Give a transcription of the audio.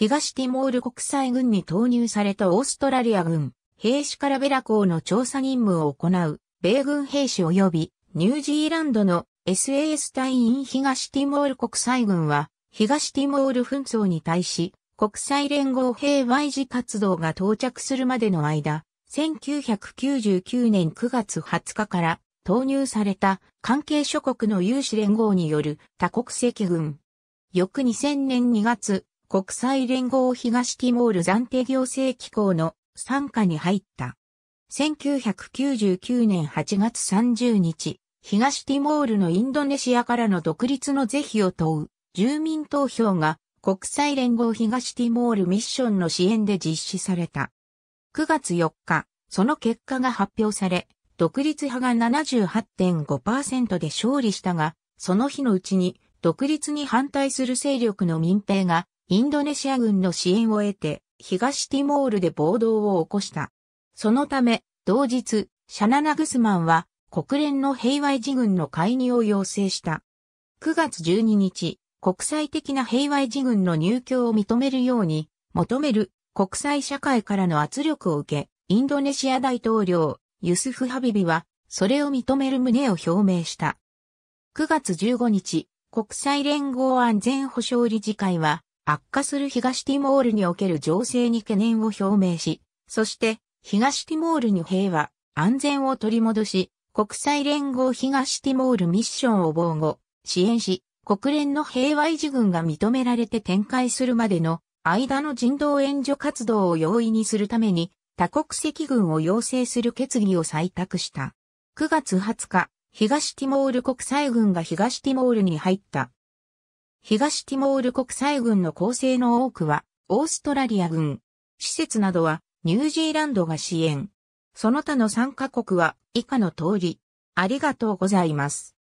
東ティモール国際軍に投入されたオーストラリア軍、兵士からベラ港の調査任務を行う、米軍兵士及び、ニュージーランドの SAS 隊員東ティモール国際軍は、東ティモール紛争に対し、国際連合平和維持活動が到着するまでの間、1999年9月20日から投入された関係諸国の有志連合による多国籍軍。翌2000年2月、国際連合東ティモール暫定行政機構の参加に入った。1999年8月30日、東ティモールのインドネシアからの独立の是非を問う住民投票が国際連合東ティモールミッションの支援で実施された。9月4日、その結果が発表され、独立派が78.5%で勝利したが、その日のうちに独立に反対する勢力の民兵がインドネシア軍の支援を得て、東ティモールで暴動を起こした。そのため、同日、シャナナグスマンは国連の平和維持軍の介入を要請した。9月12日、国際的な平和維持軍の入居を認めるように、求める国際社会からの圧力を受け、インドネシア大統領、ユスフ・ハビビは、それを認める旨を表明した。9月15日、国際連合安全保障理事会は、悪化する東ティモールにおける情勢に懸念を表明し、そして東ティモールに平和、安全を取り戻し、国際連合東ティモールミッションを防護、支援し、国連の平和維持軍が認められて展開するまでの間の人道援助活動を容易にするために多国籍軍を要請する決議を採択した。9月20日、東ティモール国際軍が東ティモールに入った。東ティモール国際軍の構成の多くは、オーストラリア軍、施設などは、ニュージーランドが支援。その他の参加国は、以下の通り。ありがとうございます。